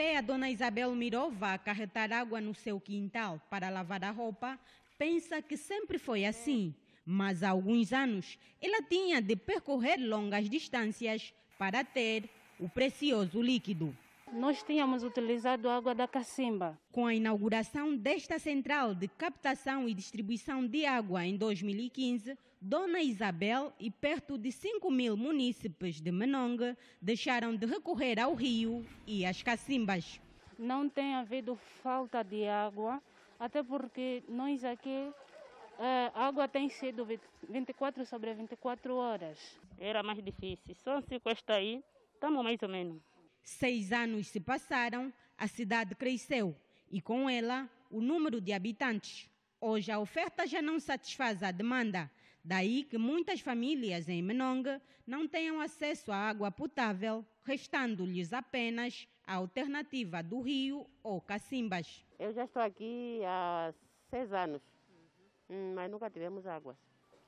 vê a dona Isabel Mirova acarretar água no seu quintal para lavar a roupa, pensa que sempre foi assim. Mas há alguns anos ela tinha de percorrer longas distâncias para ter o precioso líquido nós tínhamos utilizado água da cacimba. Com a inauguração desta central de captação e distribuição de água em 2015, Dona Isabel e perto de 5 mil munícipes de Menonga deixaram de recorrer ao rio e às cacimbas. Não tem havido falta de água, até porque nós aqui a eh, água tem sido 24 sobre 24 horas. Era mais difícil, só se com esta aí, estamos mais ou menos seis anos se passaram, a cidade cresceu e com ela o número de habitantes. Hoje a oferta já não satisfaz a demanda, daí que muitas famílias em Menongue não tenham acesso à água potável, restando-lhes apenas a alternativa do rio ou cacimbas. Eu já estou aqui há seis anos, hum, mas nunca tivemos água.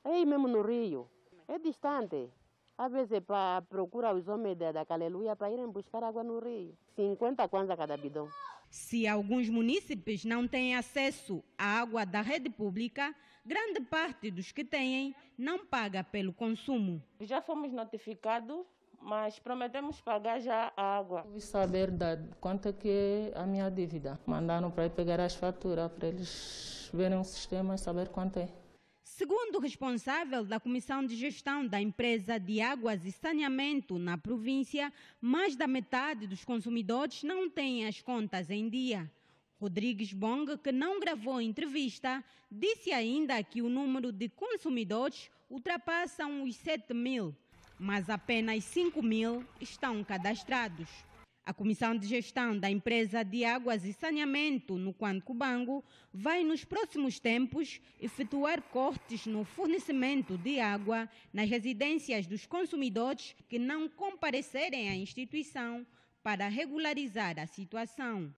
Aí mesmo no rio, é distante. Às vezes para procura os homens da, da Caleluia para irem buscar água no rio. 50 kwanza cada bidão. Se alguns munícipes não têm acesso à água da rede pública, grande parte dos que têm não paga pelo consumo. Já fomos notificados, mas prometemos pagar já a água. Fui saber da, quanto que é a minha dívida. Mandaram para ir pegar as faturas, para eles verem o sistema e saber quanto é. Segundo o responsável da Comissão de Gestão da Empresa de Águas e Saneamento na província, mais da metade dos consumidores não tem as contas em dia. Rodrigues Bong, que não gravou a entrevista, disse ainda que o número de consumidores ultrapassa os 7 mil, mas apenas 5 mil estão cadastrados. A Comissão de Gestão da Empresa de Águas e Saneamento no Quancobango vai, nos próximos tempos, efetuar cortes no fornecimento de água nas residências dos consumidores que não comparecerem à instituição para regularizar a situação.